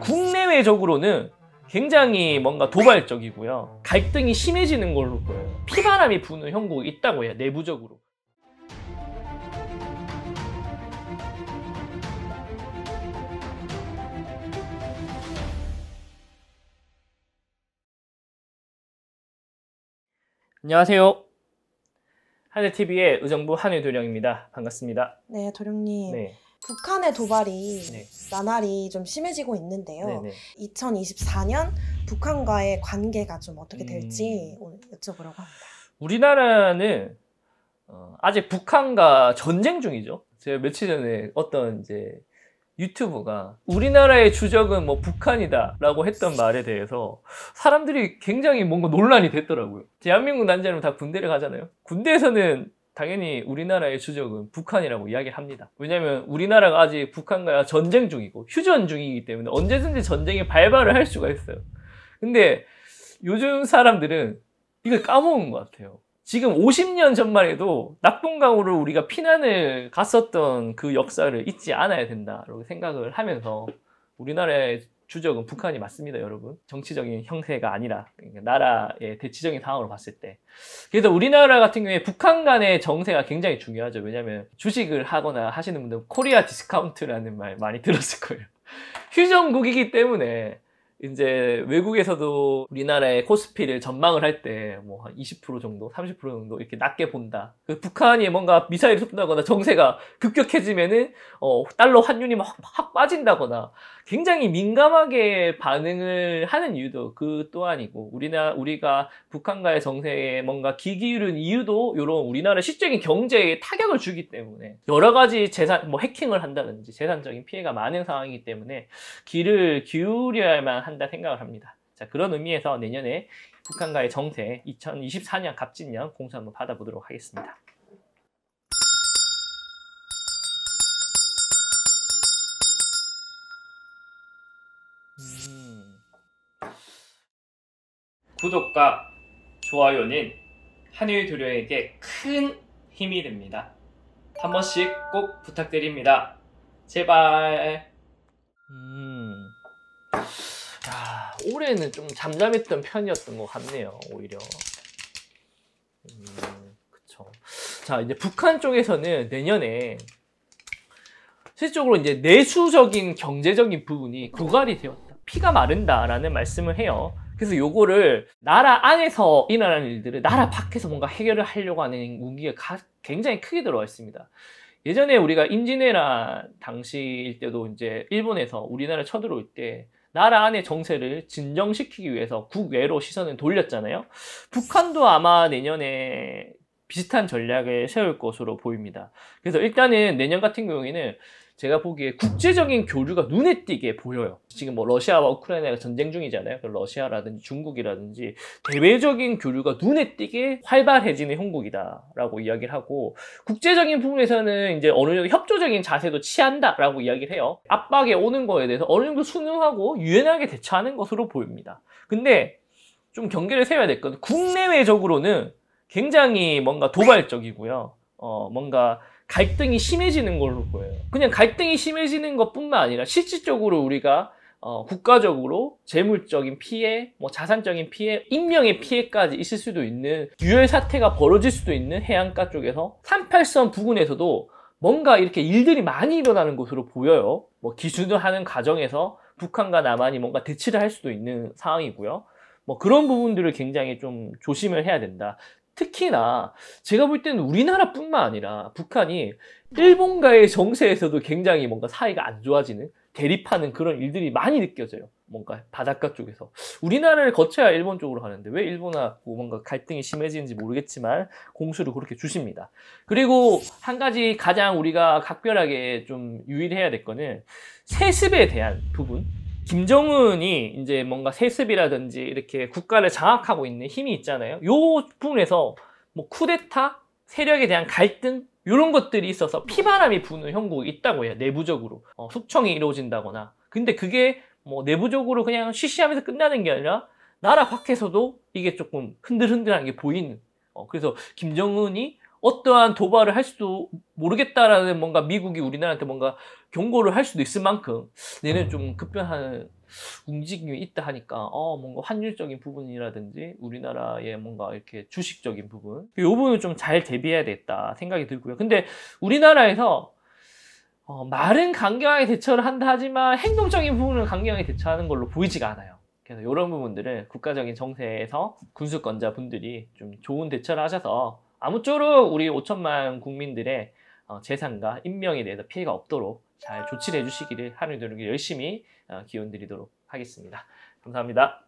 국내외적으로는 굉장히 뭔가 도발적이고요. 갈등이 심해지는 걸로 보여요. 피바람이 부는 형국이 있다고 해요, 내부적으로. 안녕하세요. 한해TV의 의정부 한해 도령입니다. 반갑습니다. 네, 도령님. 네. 북한의 도발이 네. 나날이 좀 심해지고 있는데요. 네네. 2024년 북한과의 관계가 좀 어떻게 음. 될지 오늘 여쭤보려고 합니다. 우리나라는 어, 아직 북한과 전쟁 중이죠. 제가 며칠 전에 어떤 이제 유튜브가 우리나라의 주적은 뭐 북한이다라고 했던 말에 대해서 사람들이 굉장히 뭔가 논란이 됐더라고요. 대한민국 난자는 다 군대를 가잖아요. 군대에서는 당연히 우리나라의 주적은 북한이라고 이야기합니다. 왜냐하면 우리나라가 아직 북한과 전쟁 중이고 휴전 중이기 때문에 언제든지 전쟁에 발발을 할 수가 있어요. 근데 요즘 사람들은 이걸 까먹은 것 같아요. 지금 50년 전만 해도 낙동강으로 우리가 피난을 갔었던 그 역사를 잊지 않아야 된다라고 생각을 하면서 우리나라의 주적은 북한이 맞습니다, 여러분. 정치적인 형태가 아니라 그러니까 나라의 대치적인 상황으로 봤을 때. 그래서 우리나라 같은 경우에 북한 간의 정세가 굉장히 중요하죠. 왜냐하면 주식을 하거나 하시는 분들 은 코리아 디스카운트라는 말 많이 들었을 거예요. 휴전국이기 때문에 이제 외국에서도 우리나라의 코스피를 전망을 할 때 뭐한 20% 정도, 30% 정도 이렇게 낮게 본다. 그 북한이 뭔가 미사일을 쏜다거나 정세가 급격해지면은 어, 달러 환율이 막, 확 빠진다거나 굉장히 민감하게 반응을 하는 이유도 그 또한이고 우리나 우리가 북한과의 정세에 뭔가 기기울은 이유도 이런 우리나라 실적인 경제에 타격을 주기 때문에 여러 가지 재산 뭐 해킹을 한다든지 재산적인 피해가 많은 상황이기 때문에 귀를 기울여야만 한다 생각을 합니다. 자 그런 의미에서 내년에 북한과의 정세 2024년 갑진년 공수 한번 받아보도록 하겠습니다. 음. 구독과 좋아요는 한일 도료에게 큰 힘이 됩니다. 한 번씩 꼭 부탁드립니다. 제발. 음... 아, 올해는 좀 잠잠했던 편이었던 것 같네요, 오히려. 음, 그쵸. 자, 이제 북한 쪽에서는 내년에 실적으로 질 이제 내수적인 경제적인 부분이 고갈이 되었다. 피가 마른다라는 말씀을 해요. 그래서 요거를 나라 안에서 일어나는 일들을 나라 밖에서 뭔가 해결을 하려고 하는 운기가 굉장히 크게 들어와 있습니다. 예전에 우리가 임진왜란 당시일 때도 이제 일본에서 우리나라 쳐들어올 때 나라 안의 정세를 진정시키기 위해서 국외로 시선을 돌렸잖아요. 북한도 아마 내년에 비슷한 전략을 세울 것으로 보입니다. 그래서 일단은 내년 같은 경우에는 제가 보기에 국제적인 교류가 눈에 띄게 보여요. 지금 뭐 러시아와 우크라이나가 전쟁 중이잖아요. 러시아라든지 중국이라든지 대외적인 교류가 눈에 띄게 활발해지는 형국이다라고 이야기를 하고 국제적인 부분에서는 이제 어느 정도 협조적인 자세도 취한다라고 이야기를 해요. 압박에 오는 거에 대해서 어느 정도 순응하고 유연하게 대처하는 것으로 보입니다. 근데 좀 경계를 세워야 될 건 국내외적으로는 굉장히 뭔가 도발적이고요. 어, 뭔가 갈등이 심해지는 걸로 보여요. 그냥 갈등이 심해지는 것뿐만 아니라 실질적으로 우리가 어, 국가적으로 재물적인 피해, 뭐 자산적인 피해, 인명의 피해까지 있을 수도 있는 유혈 사태가 벌어질 수도 있는 해안가 쪽에서 38선 부근에서도 뭔가 이렇게 일들이 많이 일어나는 것으로 보여요. 뭐 기준을 하는 과정에서 북한과 남한이 뭔가 대치를 할 수도 있는 상황이고요. 뭐 그런 부분들을 굉장히 좀 조심을 해야 된다. 특히나 제가 볼 때는 우리나라뿐만 아니라 북한이 일본과의 정세에서도 굉장히 뭔가 사이가 안 좋아지는 대립하는 그런 일들이 많이 느껴져요. 뭔가 바닷가 쪽에서 우리나라를 거쳐야 일본 쪽으로 가는데 왜 일본하고 뭔가 갈등이 심해지는지 모르겠지만 공수를 그렇게 주십니다. 그리고 한 가지 가장 우리가 각별하게 좀유의 해야 될 거는 세습에 대한 부분 김정은이 이제 뭔가 세습이라든지 이렇게 국가를 장악하고 있는 힘이 있잖아요. 요 부분에서 뭐 쿠데타 세력에 대한 갈등 이런 것들이 있어서 피바람이 부는 형국이 있다고 해요. 내부적으로 어, 숙청이 이루어진다거나. 근데 그게 뭐 내부적으로 그냥 쉬쉬하면서 끝나는 게 아니라 나라 밖에서도 이게 조금 흔들흔들한 게 보이는. 어, 그래서 김정은이 어떠한 도발을 할 수도 모르겠다라는 뭔가 미국이 우리나라한테 뭔가 경고를 할 수도 있을 만큼 내는좀 음. 급변하는 움직임이 있다 하니까 어 뭔가 환율적인 부분이라든지 우리나라의 뭔가 이렇게 주식적인 부분 이 부분을 좀 잘 대비해야 됐다 생각이 들고요. 근데 우리나라에서 어, 말은 강경하게 대처를 한다 하지만 행동적인 부분은 강경하게 대처하는 걸로 보이지가 않아요. 그래서 이런 부분들은 국가적인 정세에서 군수권자 분들이 좀 좋은 대처를 하셔서 아무쪼록 우리 5천만 국민들의 어, 재산과 인명에 대해서 피해가 없도록 잘 조치를 해주시기를 하늘도록 열심히 어, 기원 드리도록 하겠습니다. 감사합니다.